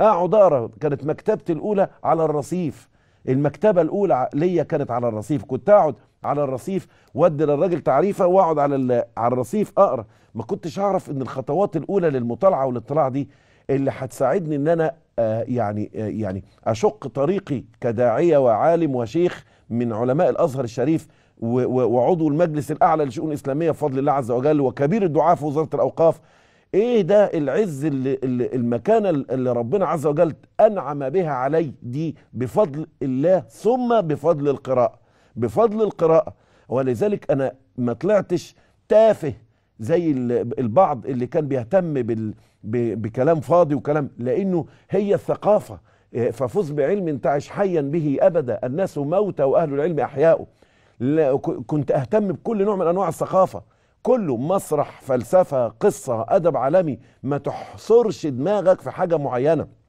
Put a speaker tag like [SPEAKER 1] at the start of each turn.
[SPEAKER 1] اقرا كانت مكتبتي الأولى على الرصيف المكتبة الأولى ليا كانت على الرصيف كنت أقعد على الرصيف وادي للراجل تعريفه واقعد على على الرصيف اقرا ما كنتش اعرف ان الخطوات الاولى للمطالعه والاطلاع دي اللي هتساعدني ان انا آه يعني آه يعني اشق طريقي كداعيه وعالم وشيخ من علماء الازهر الشريف وعضو المجلس الاعلى للشؤون الاسلاميه بفضل الله عز وجل وكبير الدعاه في وزاره الاوقاف ايه ده العز اللي المكانه اللي ربنا عز وجل انعم بها علي دي بفضل الله ثم بفضل القراءه بفضل القراءه ولذلك انا ما طلعتش تافه زي البعض اللي كان بيهتم بال بكلام فاضي وكلام لانه هي الثقافه إيه، ففز بعلم تعش حيا به ابدا الناس موتى واهل العلم احياء كنت اهتم بكل نوع من انواع الثقافه كله مسرح فلسفة قصة أدب عالمي ما تحصرش دماغك في حاجة معينة